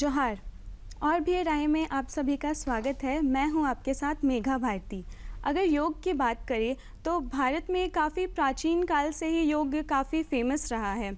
जोहार और भी राय में आप सभी का स्वागत है मैं हूं आपके साथ मेघा भारती अगर योग की बात करें तो भारत में काफ़ी प्राचीन काल से ही योग काफ़ी फेमस रहा है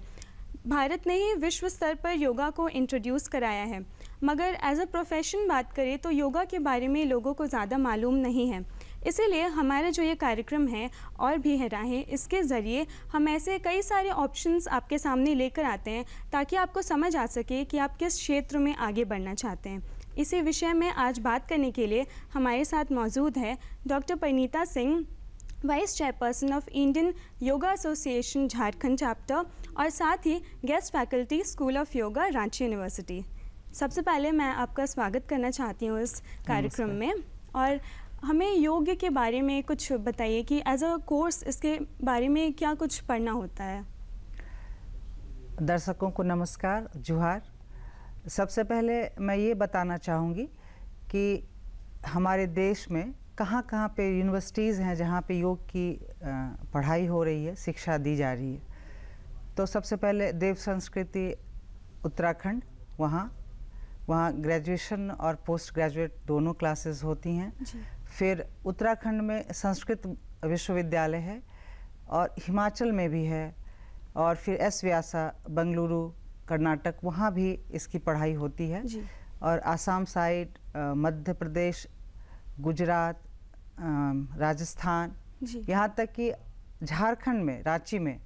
भारत ने ही विश्व स्तर पर योगा को इंट्रोड्यूस कराया है मगर एज अ प्रोफेशन बात करें तो योगा के बारे में लोगों को ज़्यादा मालूम नहीं है इसीलिए हमारा जो ये कार्यक्रम है और भी है राहें इसके ज़रिए हम ऐसे कई सारे ऑप्शंस आपके सामने लेकर आते हैं ताकि आपको समझ आ सके कि आप किस क्षेत्र में आगे बढ़ना चाहते हैं इसी विषय में आज बात करने के लिए हमारे साथ मौजूद है doctor Parneeta Singh vice chairperson of Indian yoga association Jharkhand chapter और साथ ही guest faculty school of yoga Ranchi university सबसे पहले मैं आपका स्वागत करना चाहती हूँ इस कार्यक्रम में और हमें योग के बारे में कुछ बताइए कि एज अ कोर्स इसके बारे में क्या कुछ पढ़ना होता है दर्शकों को नमस्कार जुहार सबसे पहले मैं ये बताना चाहूँगी कि हमारे देश में कहाँ कहाँ पे यूनिवर्सिटीज़ हैं जहाँ पे योग की पढ़ाई हो रही है शिक्षा दी जा रही है तो सबसे पहले देव संस्कृति उत्तराखंड वहाँ वहाँ ग्रेजुएशन और पोस्ट ग्रेजुएट दोनों क्लासेस होती हैं फिर उत्तराखंड में संस्कृत विश्वविद्यालय है और हिमाचल में भी है और फिर एस व्यासा बंगलुरु कर्नाटक वहाँ भी इसकी पढ़ाई होती है और आसाम साइड मध्य प्रदेश गुजरात राजस्थान यहाँ तक कि झारखंड में रांची में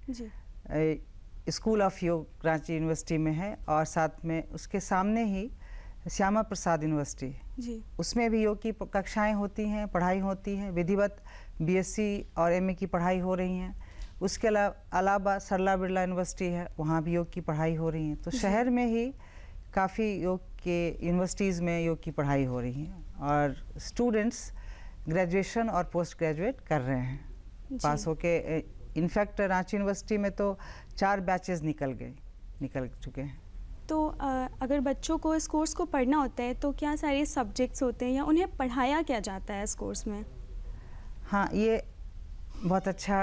स्कूल ऑफ योग रांची यूनिवर्सिटी में है और साथ में उसके सामने ही श्यामा प्रसाद यूनिवर्सिटी जी उसमें भी योग की कक्षाएं होती हैं पढ़ाई होती है विधिवत बीएससी और एमए की पढ़ाई हो रही हैं उसके अलावा सरला बिरला यूनिवर्सिटी है वहाँ भी योग की पढ़ाई हो रही है तो शहर में ही काफ़ी योग के यूनिवर्सिटीज़ में योग की पढ़ाई हो रही है और स्टूडेंट्स ग्रेजुएशन और पोस्ट ग्रेजुएट कर रहे हैं पास होके इनफैक्ट रांची यूनिवर्सिटी में तो चार बैचेस निकल गए निकल चुके हैं तो अगर बच्चों को इस कोर्स को पढ़ना होता है तो क्या सारे सब्जेक्ट्स होते हैं या उन्हें पढ़ाया क्या जाता है इस कोर्स में हाँ ये बहुत अच्छा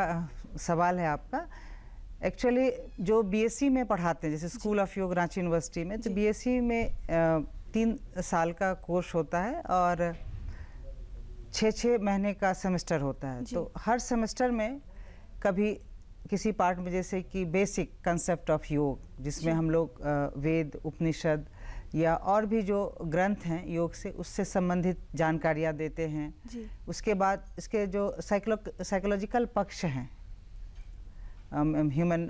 सवाल है आपका एक्चुअली जो बीएससी e में पढ़ाते हैं जैसे स्कूल ऑफ योग रांची यूनिवर्सिटी में तो बीएससी e में तीन साल का कोर्स होता है और छः छः महीने का सेमेस्टर होता है तो हर सेमेस्टर में कभी किसी पार्ट में जैसे कि बेसिक कंसेप्ट ऑफ योग जिसमें हम लोग वेद उपनिषद या और भी जो ग्रंथ हैं योग से उससे संबंधित जानकारियाँ देते हैं जी। उसके बाद इसके जो साइकोलो साइकोलॉजिकल पक्ष हैं ह्यूमन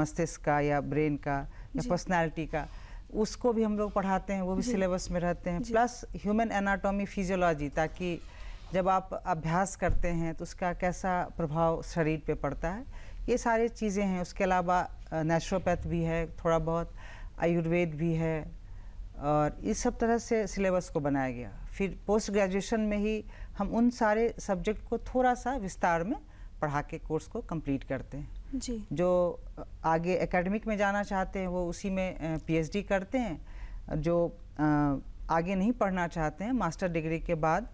मस्तिष्क का या ब्रेन का या पर्सनालिटी का उसको भी हम लोग पढ़ाते हैं वो भी सिलेबस में रहते हैं प्लस ह्यूमन एनाटॉमी फिजियोलॉजी ताकि जब आप अभ्यास करते हैं तो उसका कैसा प्रभाव शरीर पे पड़ता है ये सारी चीज़ें हैं उसके अलावा नेचुरोपैथ भी है थोड़ा बहुत आयुर्वेद भी है और इस सब तरह से सिलेबस को बनाया गया फिर पोस्ट ग्रेजुएशन में ही हम उन सारे सब्जेक्ट को थोड़ा सा विस्तार में पढ़ा के कोर्स को कंप्लीट करते हैं जी जो आगे एकेडमिक में जाना चाहते हैं वो उसी में पीएचडी करते हैं जो आगे नहीं पढ़ना चाहते हैं मास्टर डिग्री के बाद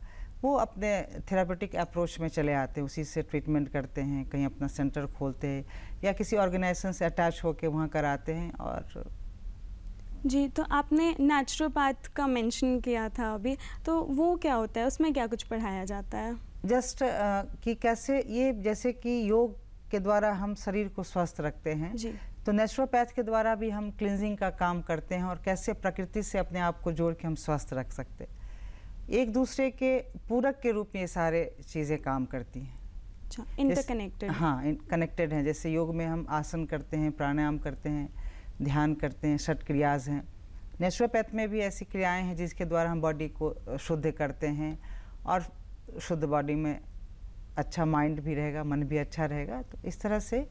वो अपने थेरापेटिक अप्रोच में चले आते हैं उसी से ट्रीटमेंट करते हैं कहीं अपना सेंटर खोलते हैं या किसी ऑर्गेनाइजेशन से अटैच होकर वहाँ कराते हैं और जी तो आपने नेचुरोपैथ का मेंशन किया था अभी तो वो क्या होता है उसमें क्या कुछ पढ़ाया जाता है जस्ट uh, कि कैसे ये जैसे कि योग के द्वारा हम शरीर को स्वस्थ रखते हैं जी तो नेचुरोपैथ के द्वारा भी हम क्लिनजिंग का काम करते हैं और कैसे प्रकृति से अपने आप को जोड़ के हम स्वस्थ रख सकते हैं एक दूसरे के पूरक के रूप में ये सारे चीज़ें काम करती हैं इंटरकनेक्टेड अच्छा, हाँ कनेक्टेड हैं जैसे योग में हम आसन करते हैं प्राणायाम करते हैं ध्यान करते हैं षट क्रियाज हैं नेचुरोपैथ में भी ऐसी क्रियाएं हैं जिसके द्वारा हम बॉडी को शुद्ध करते हैं और शुद्ध बॉडी में अच्छा माइंड भी रहेगा मन भी अच्छा रहेगा तो इस तरह से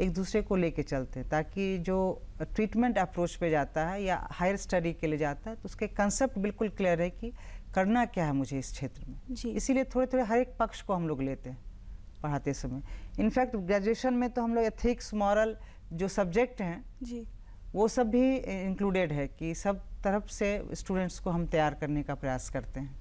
एक दूसरे को लेके चलते हैं ताकि जो ट्रीटमेंट अप्रोच पे जाता है या हायर स्टडी के लिए जाता है तो उसके कंसेप्ट बिल्कुल क्लियर है कि करना क्या है मुझे इस क्षेत्र में इसीलिए थोड़े थोड़े हर एक पक्ष को हम लोग लेते हैं पढ़ाते समय इनफैक्ट ग्रेजुएशन में तो हम लोग एथिक्स मॉरल जो सब्जेक्ट हैं जी वो सब भी इंक्लूडेड है कि सब तरफ से स्टूडेंट्स को हम तैयार करने का प्रयास करते हैं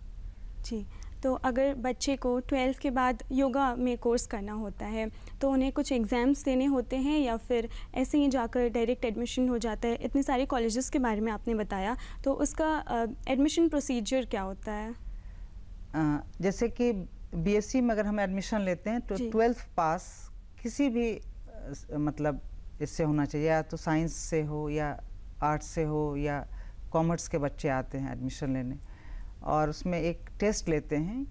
जी तो अगर बच्चे को ट्वेल्थ के बाद योगा में कोर्स करना होता है तो उन्हें कुछ एग्ज़ाम्स देने होते हैं या फिर ऐसे ही जाकर डायरेक्ट एडमिशन हो जाता है इतने सारे कॉलेजेस के बारे में आपने बताया तो उसका एडमिशन प्रोसीजर क्या होता है आ, जैसे कि बीएससी में अगर हम एडमिशन लेते हैं तो ट्वेल्थ पास किसी भी मतलब इससे होना चाहिए या तो साइंस से हो या आर्ट्स से हो या कॉमर्स के बच्चे आते हैं एडमिशन लेने और उसमें एक टेस्ट लेते हैं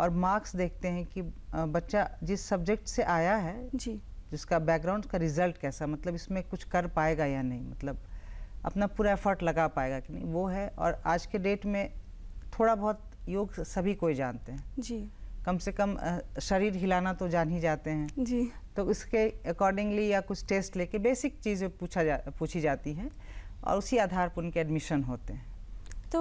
और मार्क्स देखते हैं कि बच्चा जिस सब्जेक्ट से आया है जी जिसका बैकग्राउंड का रिजल्ट कैसा मतलब इसमें कुछ कर पाएगा या नहीं मतलब अपना पूरा एफर्ट लगा पाएगा कि नहीं वो है और आज के डेट में थोड़ा बहुत योग सभी कोई जानते हैं जी कम से कम शरीर हिलाना तो जान ही जाते हैं जी तो उसके अकॉर्डिंगली या कुछ टेस्ट लेके बेसिक चीज़ें पूछा जा पूछी जाती हैं और उसी आधार पर उनके एडमिशन होते हैं तो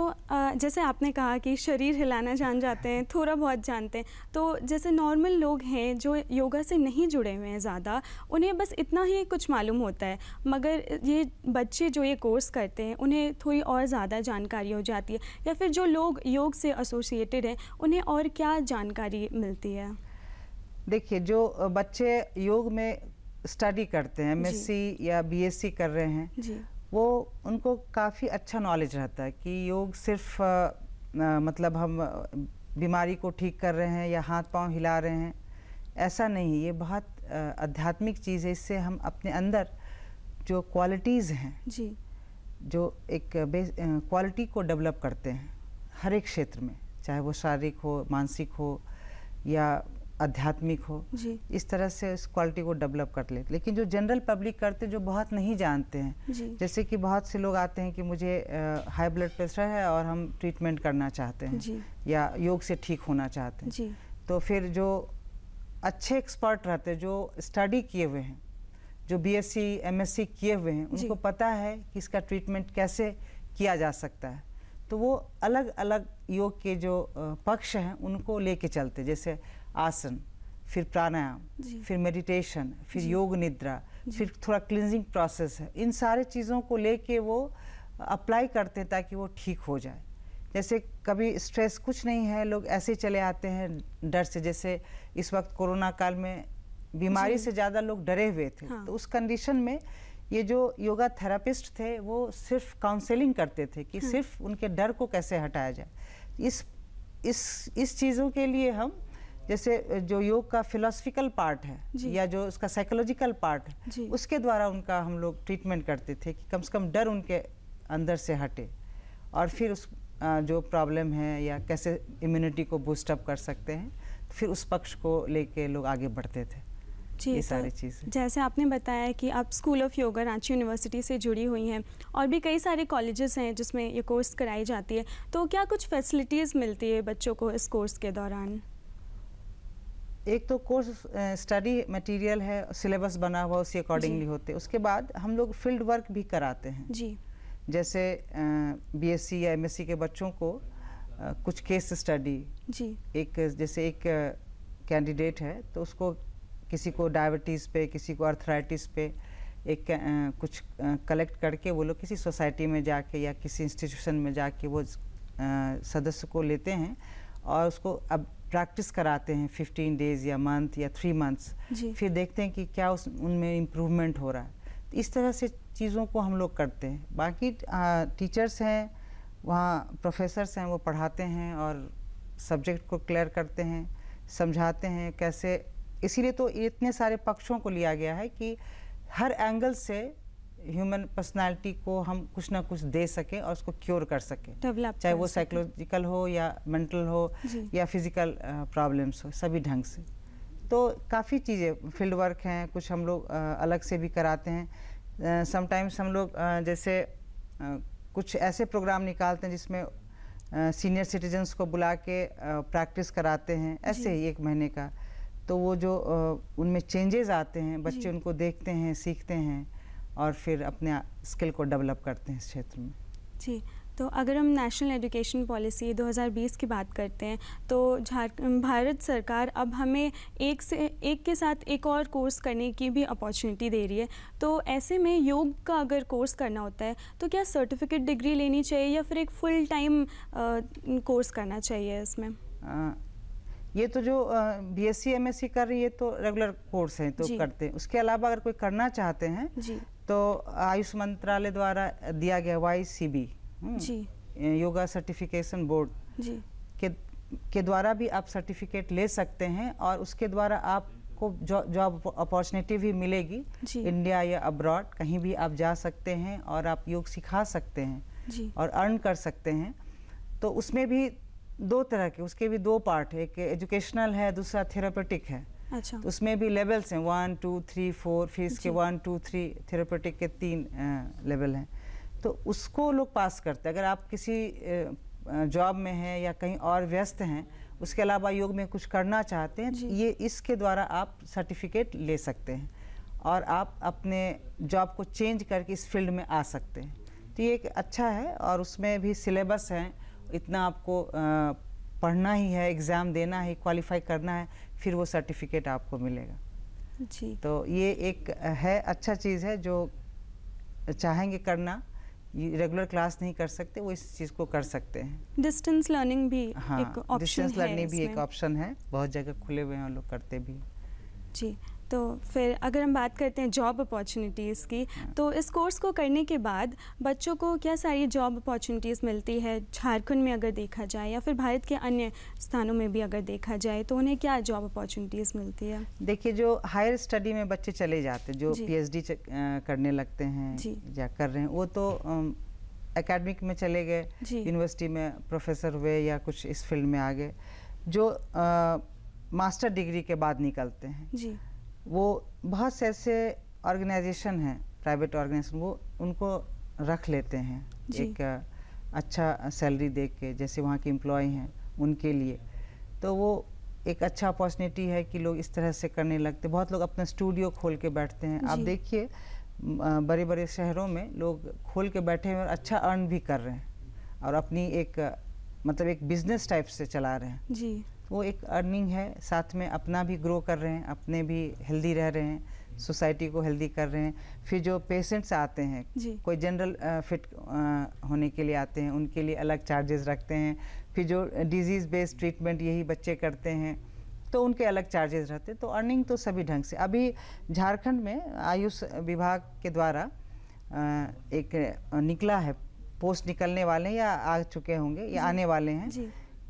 जैसे आपने कहा कि शरीर हिलाना जान जाते हैं थोड़ा बहुत जानते हैं तो जैसे नॉर्मल लोग हैं जो योगा से नहीं जुड़े हुए हैं ज़्यादा उन्हें बस इतना ही कुछ मालूम होता है मगर ये बच्चे जो ये कोर्स करते हैं उन्हें थोड़ी और ज़्यादा जानकारी हो जाती है या फिर जो लोग योग से एसोसिएटेड हैं उन्हें और क्या जानकारी मिलती है देखिए जो बच्चे योग में स्टडी करते हैं एम या बी कर रहे हैं वो उनको काफ़ी अच्छा नॉलेज रहता है कि योग सिर्फ आ, आ, मतलब हम बीमारी को ठीक कर रहे हैं या हाथ पांव हिला रहे हैं ऐसा नहीं ये बहुत आध्यात्मिक चीज़ है इससे हम अपने अंदर जो क्वालिटीज़ हैं जी जो एक क्वालिटी को डेवलप करते हैं हर एक क्षेत्र में चाहे वो शारीरिक हो मानसिक हो या आध्यात्मिक हो जी इस तरह से इस क्वालिटी को डेवलप कर लेते लेकिन जो जनरल पब्लिक करते जो बहुत नहीं जानते हैं जैसे कि बहुत से लोग आते हैं कि मुझे हाई ब्लड प्रेशर है और हम ट्रीटमेंट करना चाहते हैं जी या योग से ठीक होना चाहते हैं जी तो फिर जो अच्छे एक्सपर्ट रहते जो स्टडी किए हुए हैं जो एस सी किए हुए हैं उनको पता है कि इसका ट्रीटमेंट कैसे किया जा सकता है तो वो अलग अलग योग के जो पक्ष हैं उनको लेके चलते जैसे आसन फिर प्राणायाम फिर मेडिटेशन फिर योग निद्रा फिर थोड़ा क्लिनजिंग प्रोसेस है इन सारे चीज़ों को लेके वो अप्लाई करते हैं ताकि वो ठीक हो जाए जैसे कभी स्ट्रेस कुछ नहीं है लोग ऐसे चले आते हैं डर से जैसे इस वक्त कोरोना काल में बीमारी से ज़्यादा लोग डरे हुए थे हाँ। तो उस कंडीशन में ये जो योगा थेरापिस्ट थे वो सिर्फ काउंसलिंग करते थे कि हाँ। सिर्फ उनके डर को कैसे हटाया जाए इस इस इस चीज़ों के लिए हम जैसे जो योग का फिलोसफिकल पार्ट है या जो उसका साइकोलॉजिकल पार्ट है उसके द्वारा उनका हम लोग ट्रीटमेंट करते थे कि कम से कम डर उनके अंदर से हटे और फिर उस जो प्रॉब्लम है या कैसे इम्यूनिटी को बूस्टअप कर सकते हैं फिर उस पक्ष को लेके लोग आगे बढ़ते थे जी ये तो सारी चीज़ें जैसे आपने बताया कि आप school of yoga Ranchi university से जुड़ी हुई हैं और भी कई सारे कॉलेजेस हैं जिसमें ये कोर्स कराई जाती है तो क्या कुछ फैसिलिटीज़ मिलती है बच्चों को इस कोर्स के दौरान एक तो कोर्स स्टडी मटेरियल है सिलेबस बना हुआ उसके अकॉर्डिंगली होते उसके बाद हम लोग फील्ड वर्क भी कराते हैं जी जैसे बीएससी या एमएससी के बच्चों को आ, कुछ केस स्टडी जी एक जैसे एक कैंडिडेट है तो उसको किसी को डायबिटीज़ पे किसी को अर्थराइटिस पे एक आ, कुछ कलेक्ट करके वो लोग किसी सोसाइटी में जाके या किसी इंस्टीट्यूशन में जाके वो आ, सदस्य को लेते हैं और उसको अब प्रैक्टिस कराते हैं 15 डेज या मंथ या थ्री मंथ्स फिर देखते हैं कि क्या उस उनमें इम्प्रूवमेंट हो रहा है तो इस तरह से चीज़ों को हम लोग करते हैं बाकी टीचर्स हैं वहाँ प्रोफेसर्स हैं वो पढ़ाते हैं और सब्जेक्ट को क्लियर करते हैं समझाते हैं कैसे इसीलिए तो इतने सारे पक्षों को लिया गया है कि हर एंगल से ह्यूमन पर्सनालिटी को हम कुछ ना कुछ दे सके और उसको क्योर कर सके डेवलप चाहे वो साइकोलॉजिकल हो या मेंटल हो या फिजिकल प्रॉब्लम्स uh, हो सभी ढंग से तो काफ़ी चीज़ें फील्ड वर्क हैं कुछ हम लोग uh, अलग से भी कराते हैं समटाइम्स uh, हम लोग जैसे कुछ ऐसे प्रोग्राम निकालते हैं जिसमें सीनियर सिटीजन्स को बुला के प्रैक्टिस कराते हैं ऐसे ही एक महीने का तो वो जो उनमें चेंजेस आते हैं बच्चे उनको देखते हैं सीखते हैं और फिर अपने स्किल को डेवलप करते हैं इस क्षेत्र में जी तो अगर हम नेशनल एजुकेशन पॉलिसी 2020 की बात करते हैं तो झारखंड भारत सरकार अब हमें एक से एक के साथ एक और कोर्स करने की भी अपॉर्चुनिटी दे रही है तो ऐसे में योग का अगर कोर्स करना होता है तो क्या सर्टिफिकेट डिग्री लेनी चाहिए या फिर एक फुल टाइम कोर्स करना चाहिए इसमें आ, ये तो जो B S C M S C कर रही है तो रेगुलर कोर्स है तो करते हैं उसके अलावा अगर कोई करना चाहते हैं तो आयुष मंत्रालय द्वारा दिया गया Y C B yoga certification board जी के के द्वारा भी आप सर्टिफिकेट ले सकते हैं और उसके द्वारा आपको जॉब अपॉर्चुनिटी भी मिलेगी इंडिया या अब्रॉड कहीं भी आप जा सकते हैं और आप योग सिखा सकते हैं जी। और अर्न कर सकते हैं तो उसमें भी दो तरह के उसके भी दो पार्ट है एक एजुकेशनल है दूसरा थेरापेटिक है अच्छा तो उसमें भी लेवल्स हैं वन टू थ्री फोर फिर इसके वन टू थ्री थेरेपेटिक के तीन लेवल हैं तो उसको लोग पास करते हैं अगर आप किसी जॉब में हैं या कहीं और व्यस्त हैं उसके अलावा योग में कुछ करना चाहते हैं तो ये इसके द्वारा आप सर्टिफिकेट ले सकते हैं और आप अपने जॉब को चेंज करके इस फील्ड में आ सकते हैं तो ये एक अच्छा है और उसमें भी सिलेबस हैं इतना आपको पढ़ना ही है एग्ज़ाम देना है क्वालिफाई करना है फिर वो सर्टिफिकेट आपको मिलेगा जी तो ये एक है अच्छा चीज़ है जो चाहेंगे करना रेगुलर क्लास नहीं कर सकते वो इस चीज़ को कर सकते हैं डिस्टेंस लर्निंग भी हाँ, एक ऑप्शन डिस्टेंस लर्निंग भी एक ऑप्शन है बहुत जगह खुले हुए हैं लोग करते भी जी तो फिर अगर हम बात करते हैं जॉब अपॉर्चुनिटीज़ की हाँ। तो इस कोर्स को करने के बाद बच्चों को क्या सारी जॉब अपॉर्चुनिटीज़ मिलती है झारखंड में अगर देखा जाए या फिर भारत के अन्य स्थानों में भी अगर देखा जाए तो उन्हें क्या जॉब अपॉर्चुनिटीज़ मिलती है देखिए जो हायर स्टडी में बच्चे चले जाते जो पी करने लगते हैं या कर रहे हैं वो तो अकेडमिक में चले गए यूनिवर्सिटी में प्रोफेसर हुए या कुछ इस फील्ड में आ गए जो मास्टर डिग्री के बाद निकलते हैं जी वो बहुत से ऐसे ऑर्गेनाइजेशन हैं प्राइवेट ऑर्गेनाइजेशन वो उनको रख लेते हैं एक अच्छा सैलरी दे के जैसे वहाँ के एम्प्लॉय हैं उनके लिए तो वो एक अच्छा अपॉर्चुनिटी है कि लोग इस तरह से करने लगते बहुत लोग अपना स्टूडियो खोल के बैठते हैं आप देखिए बड़े बड़े शहरों में लोग खोल के बैठे हैं और अच्छा अर्न भी कर रहे हैं और अपनी एक मतलब एक बिजनेस टाइप से चला रहे हैं जी वो एक अर्निंग है साथ में अपना भी ग्रो कर रहे हैं अपने भी हेल्दी रह रहे हैं सोसाइटी को हेल्दी कर रहे हैं फिर जो पेशेंट्स आते हैं कोई जनरल फिट होने के लिए आते हैं उनके लिए अलग चार्जेस रखते हैं फिर जो डिजीज़ बेस्ड ट्रीटमेंट यही बच्चे करते हैं तो उनके अलग चार्जेस रहते हैं तो अर्निंग तो सभी ढंग से अभी झारखंड में आयुष विभाग के द्वारा एक निकला है पोस्ट निकलने वाले या आ चुके होंगे या आने वाले हैं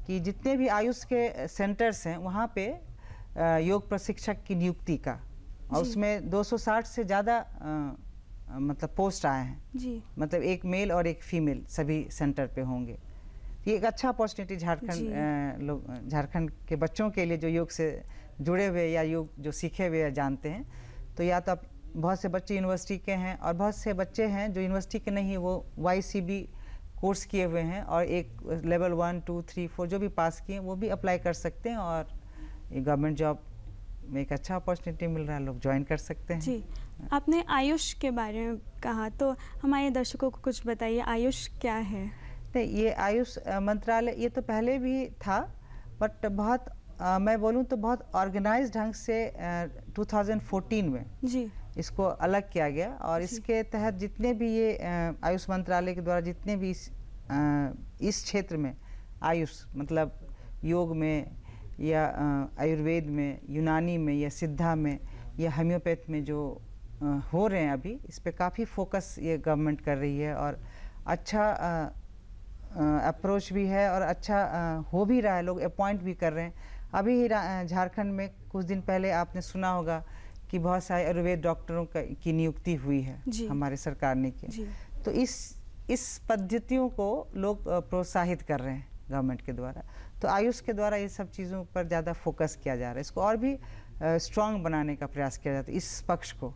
कि जितने भी आयुष के सेंटर्स हैं वहाँ पे योग प्रशिक्षक की नियुक्ति का और उसमें 260 से ज़्यादा मतलब पोस्ट आए हैं जी मतलब एक मेल और एक फीमेल सभी सेंटर पे होंगे ये एक अच्छा अपॉर्चुनिटी झारखंड लोग झारखंड के बच्चों के लिए जो योग से जुड़े हुए या योग जो सीखे हुए या जानते हैं तो या तो बहुत से बच्चे यूनिवर्सिटी के हैं और बहुत से बच्चे हैं जो यूनिवर्सिटी के नहीं वो वाई कोर्स किए हुए हैं और एक level one two three four जो भी पास किए वो भी अप्लाई कर सकते हैं और गवर्नमेंट जॉब में एक अच्छा अपॉर्चुनिटी मिल रहा है लोग ज्वाइन कर सकते हैं जी आपने आयुष के बारे में कहा तो हमारे दर्शकों को कुछ बताइए आयुष क्या है नहीं ये आयुष मंत्रालय ये तो पहले भी था बट बहुत आ, मैं बोलूँ तो बहुत ऑर्गेनाइज ढंग से आ, 2014 में जी इसको अलग किया गया और इसके तहत जितने भी ये आयुष मंत्रालय के द्वारा जितने भी इस इस क्षेत्र में आयुष मतलब योग में या आयुर्वेद में यूनानी में या सिद्धा में या होम्योपैथ में जो हो रहे हैं अभी इस पर काफ़ी फोकस ये गवर्नमेंट कर रही है और अच्छा अप्रोच भी है और अच्छा हो भी रहा है लोग अपॉइंट भी कर रहे हैं अभी ही झारखंड में कुछ दिन पहले आपने सुना होगा कि बहुत सारे आयुर्वेद डॉक्टरों की नियुक्ति हुई है हमारे सरकार ने की तो इस इस पद्धतियों को लोग प्रोत्साहित कर रहे हैं गवर्नमेंट के द्वारा तो आयुष के द्वारा ये सब चीज़ों पर ज़्यादा फोकस किया जा रहा है इसको और भी स्ट्रांग बनाने का प्रयास किया जाता है इस पक्ष को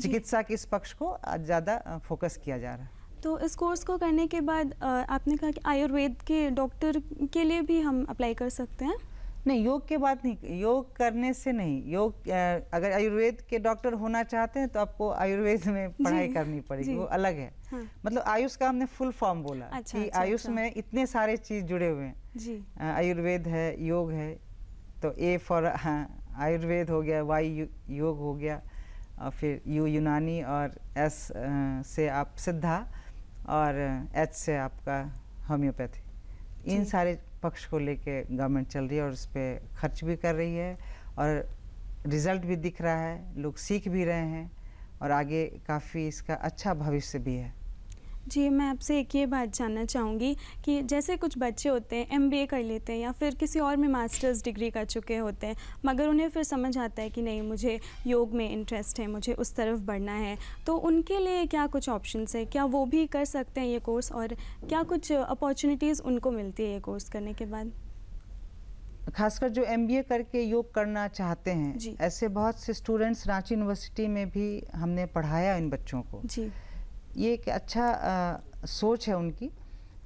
चिकित्सा के इस पक्ष को ज़्यादा फोकस किया जा रहा है तो इस कोर्स को करने के बाद आपने कहा कि आयुर्वेद के डॉक्टर के लिए भी हम अप्लाई कर सकते हैं नहीं योग के बाद नहीं योग करने से नहीं योग अगर आयुर्वेद के डॉक्टर होना चाहते हैं तो आपको आयुर्वेद में पढ़ाई करनी पड़ेगी वो अलग है हाँ। मतलब आयुष का हमने फुल फॉर्म बोला अच्छा, कि अच्छा, आयुष अच्छा। में इतने सारे चीज जुड़े हुए हैं आयुर्वेद है योग है तो ए फॉर हाँ, आयुर्वेद हो गया वाई योग हो गया और फिर यू यूनानी और एस से आप सिद्धा और एच से आपका होम्योपैथी इन सारे पक्ष को लेके गवर्नमेंट चल रही है और उस पर खर्च भी कर रही है और रिज़ल्ट भी दिख रहा है लोग सीख भी रहे हैं और आगे काफ़ी इसका अच्छा भविष्य भी है जी मैं आपसे एक ये बात जानना चाहूँगी कि जैसे कुछ बच्चे होते हैं एमबीए कर लेते हैं या फिर किसी और में मास्टर्स डिग्री कर चुके होते हैं मगर उन्हें फिर समझ आता है कि नहीं मुझे योग में इंटरेस्ट है मुझे उस तरफ बढ़ना है तो उनके लिए क्या कुछ ऑप्शंस है क्या वो भी कर सकते हैं ये कोर्स और क्या कुछ अपॉर्चुनिटीज़ उनको मिलती है ये कोर्स करने के बाद खासकर जो एम करके योग करना चाहते हैं ऐसे बहुत से स्टूडेंट्स रांची यूनिवर्सिटी में भी हमने पढ़ाया इन बच्चों को जी ये एक अच्छा आ, सोच है उनकी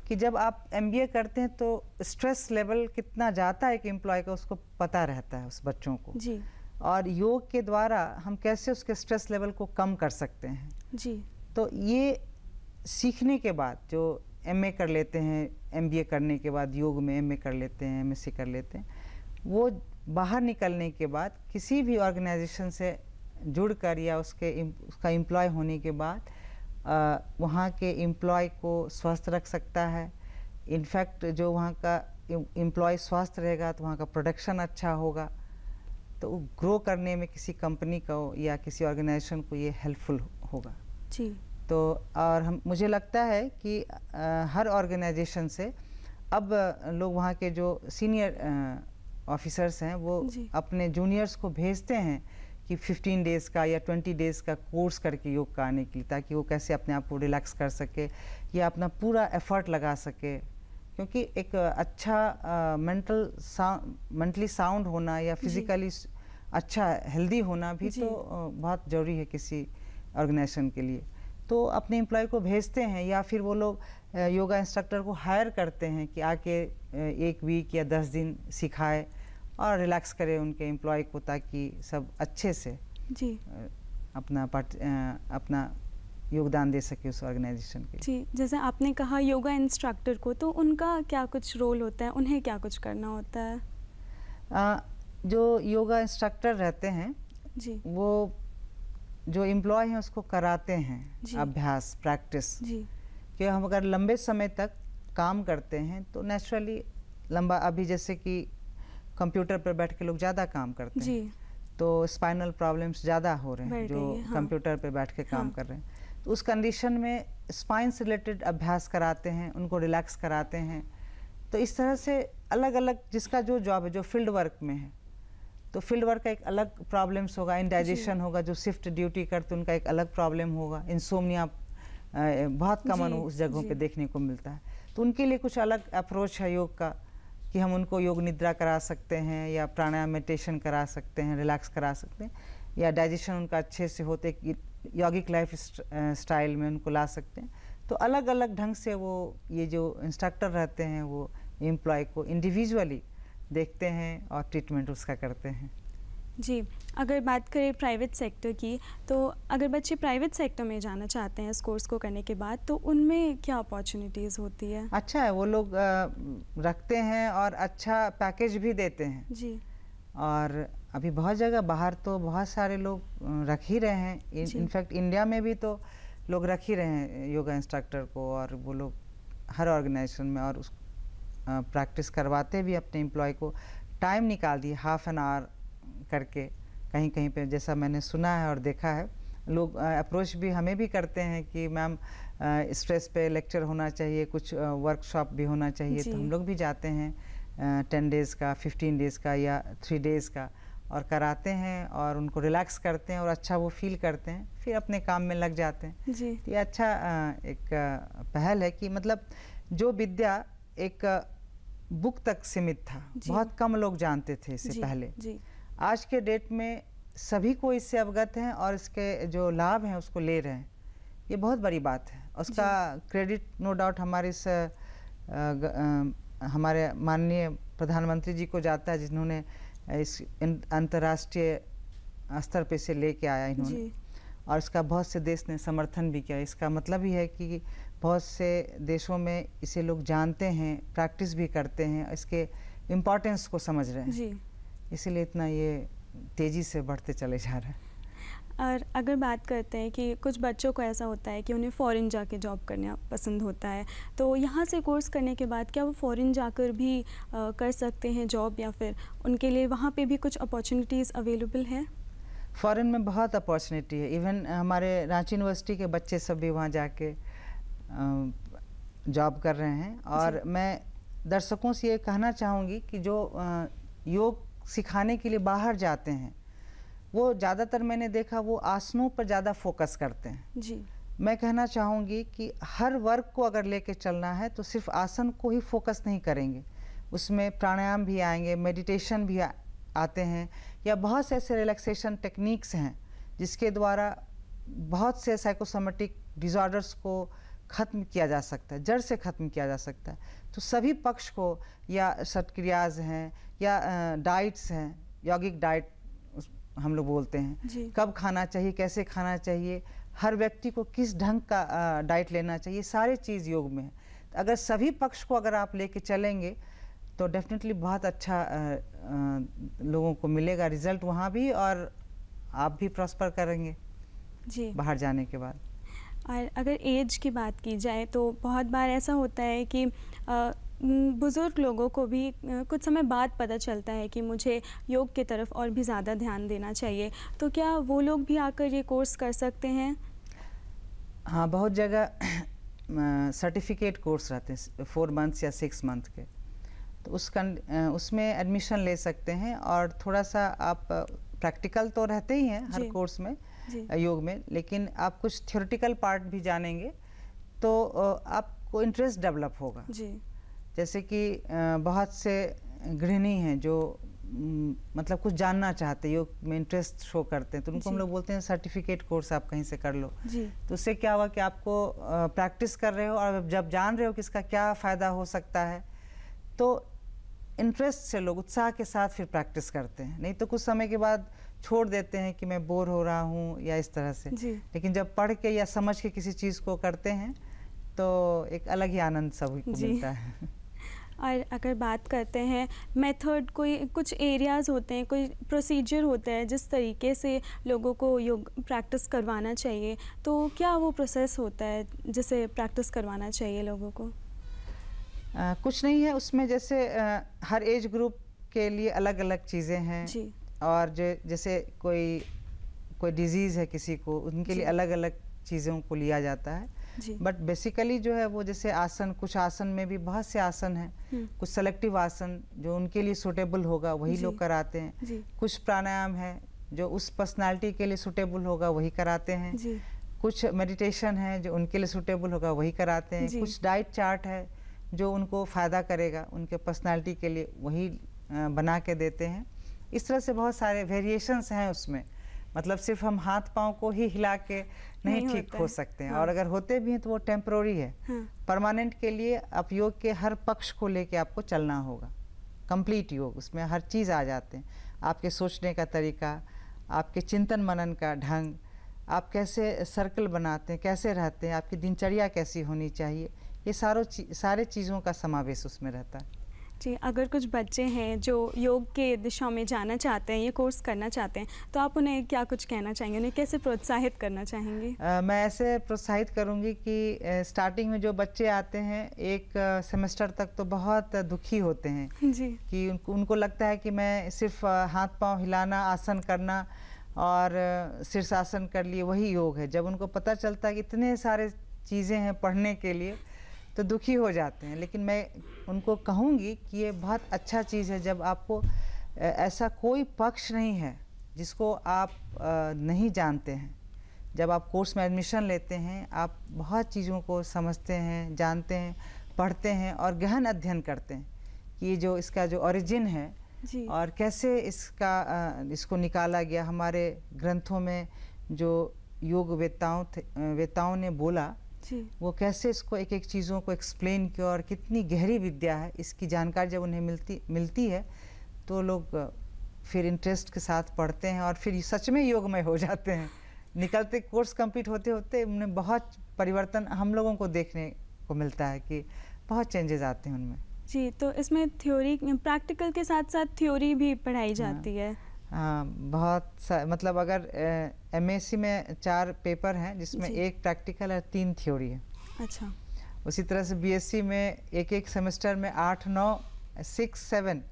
कि जब आप एम करते हैं तो स्ट्रेस लेवल कितना जाता है कि एम्प्लॉय का उसको पता रहता है उस बच्चों को जी और योग के द्वारा हम कैसे उसके स्ट्रेस लेवल को कम कर सकते हैं जी तो ये सीखने के बाद जो एम कर लेते हैं एम करने के बाद योग में एम कर लेते हैं एम कर लेते हैं वो बाहर निकलने के बाद किसी भी ऑर्गेनाइजेशन से कर या उसके उसका एम्प्लॉय होने के बाद वहाँ के एम्प्लॉय को स्वस्थ रख सकता है इनफैक्ट जो वहाँ का एम्प्लॉय स्वस्थ रहेगा तो वहाँ का प्रोडक्शन अच्छा होगा तो ग्रो करने में किसी कंपनी को या किसी ऑर्गेनाइजेशन को ये हेल्पफुल होगा जी तो और हम मुझे लगता है कि आ, हर ऑर्गेनाइजेशन से अब लोग वहाँ के जो सीनियर ऑफिसर्स हैं वो अपने जूनियर्स को भेजते हैं कि 15 डेज़ का या 20 डेज़ का कोर्स करके योग का आने के लिए ताकि वो कैसे अपने आप को रिलैक्स कर सके या अपना पूरा एफर्ट लगा सके क्योंकि एक अच्छा मेंटल मेंटली साउंड होना या फिज़िकली अच्छा हेल्दी होना भी तो बहुत ज़रूरी है किसी ऑर्गेनाइजेशन के लिए तो अपने एम्प्लॉय को भेजते हैं या फिर वो लोग योगा इंस्ट्रक्टर को हायर करते हैं कि आके एक वीक या दस दिन सिखाए और रिलैक्स करें उनके एम्प्लॉय को ताकि सब अच्छे से जी अपना पार्ट अपना योगदान दे सके उस ऑर्गेनाइजेशन के जी जैसे आपने कहा योगा इंस्ट्रक्टर को तो उनका क्या कुछ रोल होता है उन्हें क्या कुछ करना होता है आ, जो योगा इंस्ट्रक्टर रहते हैं जी वो जो एम्प्लॉय हैं उसको कराते हैं अभ्यास प्रैक्टिस जी कि हम अगर लंबे समय तक काम करते हैं तो नेचुरली लंबा अभी जैसे कि कंप्यूटर पर बैठ के लोग ज़्यादा काम करते जी. हैं तो स्पाइनल प्रॉब्लम्स ज़्यादा हो रहे हैं जो हाँ। कंप्यूटर पर बैठ के काम हाँ। कर रहे हैं तो उस कंडीशन में स्पाइन से रिलेटेड अभ्यास कराते हैं उनको रिलैक्स कराते हैं तो इस तरह से अलग अलग जिसका जो जॉब है जो फील्ड वर्क में है तो फील्ड वर्क का एक अलग प्रॉब्लम्स होगा इंडाइजेशन होगा जो शिफ्ट ड्यूटी करते उनका एक अलग प्रॉब्लम होगा इंसोमिया बहुत कमन उस जगहों पे देखने को मिलता है तो उनके लिए कुछ अलग अप्रोच है योग का कि हम उनको योग निद्रा करा सकते हैं या प्राणायाम मेडिटेशन करा सकते हैं रिलैक्स करा सकते हैं या डाइजेशन उनका अच्छे से होते यौगिक लाइफ स्टाइल में उनको ला सकते हैं तो अलग अलग ढंग से वो ये जो इंस्ट्रक्टर रहते हैं वो एम्प्लॉय को इंडिविजुअली देखते हैं और ट्रीटमेंट उसका करते हैं जी अगर बात करें प्राइवेट सेक्टर की तो अगर बच्चे प्राइवेट सेक्टर में जाना चाहते हैं इस कोर्स को करने के बाद तो उनमें क्या अपॉर्चुनिटीज़ होती है अच्छा है वो लोग रखते हैं और अच्छा पैकेज भी देते हैं जी और अभी बहुत जगह बाहर तो बहुत सारे लोग रख ही रहे हैं इनफैक्ट इंडिया में भी तो लोग रख ही रहे हैं योगा इंस्ट्रक्टर को और वो लोग हर ऑर्गेनाइजेशन में और उस प्रैक्टिस करवाते भी अपने एम्प्लॉय को टाइम निकाल दिए हाफ एन आवर करके कहीं कहीं पे जैसा मैंने सुना है और देखा है लोग अप्रोच भी हमें भी करते हैं कि मैम स्ट्रेस पे लेक्चर होना चाहिए कुछ वर्कशॉप भी होना चाहिए तो हम लोग भी जाते हैं टेन डेज़ का फिफ्टीन डेज़ का या थ्री डेज़ का और कराते हैं और उनको रिलैक्स करते हैं और अच्छा वो फील करते हैं फिर अपने काम में लग जाते हैं जी तो ये अच्छा एक पहल है कि मतलब जो विद्या एक बुक तक सीमित था बहुत कम लोग जानते थे इससे पहले जी आज के डेट में सभी को इससे अवगत हैं और इसके जो लाभ हैं उसको ले रहे हैं ये बहुत बड़ी बात है उसका क्रेडिट नो डाउट हमारे इस हमारे माननीय प्रधानमंत्री जी को जाता है जिन्होंने इस अंतर्राष्ट्रीय स्तर पे से लेके आया इन्होंने और इसका बहुत से देश ने समर्थन भी किया इसका मतलब ही है कि बहुत से देशों में इसे लोग जानते हैं प्रैक्टिस भी करते हैं इसके इम्पोर्टेंस को समझ रहे हैं जी। इसीलिए इतना ये तेज़ी से बढ़ते चले जा रहा है और अगर बात करते हैं कि कुछ बच्चों को ऐसा होता है कि उन्हें फ़ॉरन जाके जॉब करना पसंद होता है तो यहाँ से कोर्स करने के बाद क्या वो फ़ॉरन जाकर भी आ, कर सकते हैं जॉब या फिर उनके लिए वहाँ पे भी कुछ अपॉर्चुनिटीज़ अवेलेबल है फ़ॉरन में बहुत अपॉर्चुनिटी है इवन हमारे रांची यूनिवर्सिटी के बच्चे सब भी वहाँ जाके जॉब कर रहे हैं और मैं दर्शकों से ये कहना चाहूँगी कि जो योग सिखाने के लिए बाहर जाते हैं वो ज़्यादातर मैंने देखा वो आसनों पर ज़्यादा फोकस करते हैं जी मैं कहना चाहूँगी कि हर वर्ग को अगर लेके चलना है तो सिर्फ आसन को ही फोकस नहीं करेंगे उसमें प्राणायाम भी आएंगे मेडिटेशन भी आ, आते हैं या बहुत से ऐसे रिलैक्सेशन टेक्निक्स हैं जिसके द्वारा बहुत से साइकोसोमेटिक डिज़ॉर्डर्स को ख़त्म किया जा सकता है जड़ से ख़त्म किया जा सकता है तो सभी पक्ष को या सटक्रियाज हैं या डाइट्स हैं यौगिक डाइट हम लोग बोलते हैं कब खाना चाहिए कैसे खाना चाहिए हर व्यक्ति को किस ढंग का डाइट लेना चाहिए सारे चीज़ योग में है तो अगर सभी पक्ष को अगर आप लेके चलेंगे तो डेफिनेटली बहुत अच्छा आ, आ, लोगों को मिलेगा रिजल्ट वहाँ भी और आप भी प्रॉस्पर करेंगे जी बाहर जाने के बाद और अगर एज की बात की जाए तो बहुत बार ऐसा होता है कि बुज़ुर्ग लोगों को भी कुछ समय बाद पता चलता है कि मुझे योग की तरफ और भी ज़्यादा ध्यान देना चाहिए तो क्या वो लोग भी आकर ये कोर्स कर सकते हैं हाँ बहुत जगह सर्टिफिकेट कोर्स रहते हैं फोर मंथ्स या सिक्स मंथ के तो उस उसमें एडमिशन ले सकते हैं और थोड़ा सा आप प्रैक्टिकल तो रहते ही हैं हर कोर्स में योग में लेकिन आप कुछ थियोरटिकल पार्ट भी जानेंगे तो आपको इंटरेस्ट डेवलप होगा जी जैसे कि बहुत से गृहिणी हैं जो मतलब कुछ जानना चाहते हैं योग में इंटरेस्ट शो करते हैं तो उनको हम लोग बोलते हैं सर्टिफिकेट कोर्स आप कहीं से कर लो तो उससे क्या हुआ कि आपको प्रैक्टिस कर रहे हो और जब जान रहे हो कि इसका क्या फ़ायदा हो सकता है तो इंटरेस्ट से लोग उत्साह के साथ फिर प्रैक्टिस करते हैं नहीं तो कुछ समय के बाद छोड़ देते हैं कि मैं बोर हो रहा हूँ या इस तरह से लेकिन जब पढ़ के या समझ के किसी चीज़ को करते हैं तो एक अलग ही आनंद सब मिलता है और अगर बात करते हैं मेथड कोई कुछ एरियाज़ होते हैं कोई प्रोसीजर होता है जिस तरीके से लोगों को योग प्रैक्टिस करवाना चाहिए तो क्या वो प्रोसेस होता है जिसे प्रैक्टिस करवाना चाहिए लोगों को आ, कुछ नहीं है उसमें जैसे आ, हर एज ग्रुप के लिए अलग अलग चीज़ें हैं जी और जो जैसे कोई कोई डिजीज़ है किसी को उनके लिए अलग अलग चीज़ों को लिया जाता है बट बेसिकली जो है वो जैसे आसन कुछ आसन में भी बहुत से आसन हैं हम्म। कुछ सेलेक्टिव आसन जो उनके लिए सुटेबल होगा वही लोग कराते हैं कुछ प्राणायाम है जो उस पर्सनालिटी के लिए सुटेबल होगा वही कराते हैं कुछ मेडिटेशन है जो उनके लिए सुटेबल होगा वही कराते हैं कुछ डाइट चार्ट है जो उनको फ़ायदा करेगा उनके पर्सनालिटी के लिए वही बना के देते हैं इस तरह से बहुत सारे वेरिएशंस हैं उसमें मतलब सिर्फ हम हाथ पाँव को ही हिला के नहीं, नहीं ठीक हो सकते हैं हाँ। और अगर होते भी हैं तो वो टेम्प्रोरी है हाँ। परमानेंट के लिए आप योग के हर पक्ष को लेके आपको चलना होगा कंप्लीट योग उसमें हर चीज़ आ जाते हैं आपके सोचने का तरीका आपके चिंतन मनन का ढंग आप कैसे सर्कल बनाते हैं कैसे रहते हैं आपकी दिनचर्या कैसी होनी चाहिए ये सारों सारे चीज़ों का समावेश उसमें रहता है जी अगर कुछ बच्चे हैं जो योग के दिशा में जाना चाहते हैं ये कोर्स करना चाहते हैं तो आप उन्हें क्या कुछ कहना चाहेंगे उन्हें कैसे प्रोत्साहित करना चाहेंगी आ, मैं ऐसे प्रोत्साहित करूंगी कि स्टार्टिंग में जो बच्चे आते हैं एक सेमेस्टर तक तो बहुत दुखी होते हैं जी कि उनको उनको लगता है कि मैं सिर्फ हाथ पाँव हिलाना आसन करना और शीर्षासन कर लिए वही योग है जब उनको पता चलता है कि इतने सारे चीज़ें हैं पढ़ने के लिए तो दुखी हो जाते हैं लेकिन मैं उनको कहूँगी कि ये बहुत अच्छा चीज़ है जब आपको ऐसा कोई पक्ष नहीं है जिसको आप नहीं जानते हैं जब आप कोर्स में एडमिशन लेते हैं आप बहुत चीज़ों को समझते हैं जानते हैं पढ़ते हैं और गहन अध्ययन करते हैं कि जो इसका जो ओरिजिन है और कैसे इसका इसको निकाला गया हमारे ग्रंथों में जो योग वेताओं थे वेताओं ने बोला वो कैसे इसको एक एक चीज़ों को एक्सप्लेन किया और कितनी गहरी विद्या है इसकी जानकारी जब उन्हें मिलती मिलती है तो लोग फिर इंटरेस्ट के साथ पढ़ते हैं और फिर सच में योगमय हो जाते हैं निकलते कोर्स कंप्लीट होते होते उन्हें बहुत परिवर्तन हम लोगों को देखने को मिलता है कि बहुत चेंजेस आते हैं उनमें जी तो इसमें थ्योरी प्रैक्टिकल के साथ साथ थ्योरी भी पढ़ाई हाँ। जाती है आ, हाँ, बहुत सा मतलब अगर एम में चार पेपर हैं जिसमें एक प्रैक्टिकल और तीन थ्योरी है अच्छा उसी तरह से बीएससी में एक एक सेमेस्टर में आठ नौ सिक्स सेवन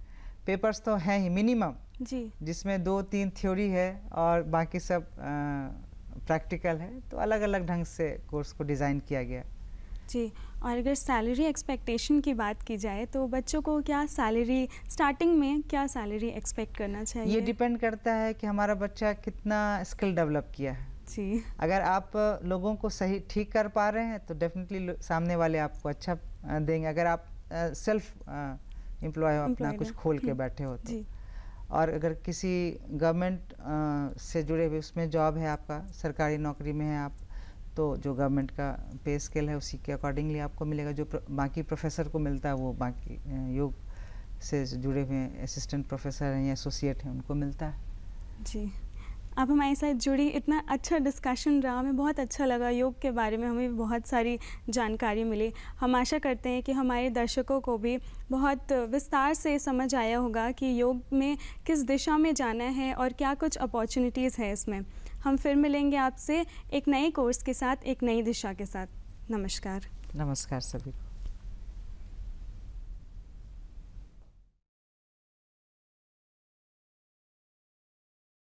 पेपर्स तो हैं ही मिनिमम जी जिसमें दो तीन थ्योरी है और बाकी सब प्रैक्टिकल है तो अलग अलग ढंग से कोर्स को डिज़ाइन किया गया जी और अगर सैलरी एक्सपेक्टेशन की बात की जाए तो बच्चों को क्या सैलरी स्टार्टिंग में क्या सैलरी एक्सपेक्ट करना चाहिए ये डिपेंड करता है कि हमारा बच्चा कितना स्किल डेवलप किया है जी अगर आप लोगों को सही ठीक कर पा रहे हैं तो डेफिनेटली सामने वाले आपको अच्छा देंगे अगर आप सेल्फ एम्प्लॉय अपना कुछ खोल के बैठे हो तो और अगर किसी गवर्नमेंट से जुड़े हुए उसमें जॉब है आपका सरकारी नौकरी में है आप तो जो गवर्नमेंट का पे स्केल है उसी के अकॉर्डिंगली आपको मिलेगा जो प्र, बाकी प्रोफेसर को मिलता है वो बाकी योग से जुड़े हुए असिस्टेंट प्रोफेसर हैं या एसोसिएट हैं उनको मिलता है जी आप हमारे साथ जुड़ी इतना अच्छा डिस्कशन रहा हमें बहुत अच्छा लगा योग के बारे में हमें बहुत सारी जानकारी मिली हम आशा करते हैं कि हमारे दर्शकों को भी बहुत विस्तार से समझ आया होगा कि योग में किस दिशा में जाना है और क्या कुछ अपॉर्चुनिटीज़ हैं इसमें हम फिर मिलेंगे आपसे एक नए कोर्स के साथ एक नई दिशा के साथ नमस्कार नमस्कार सभी को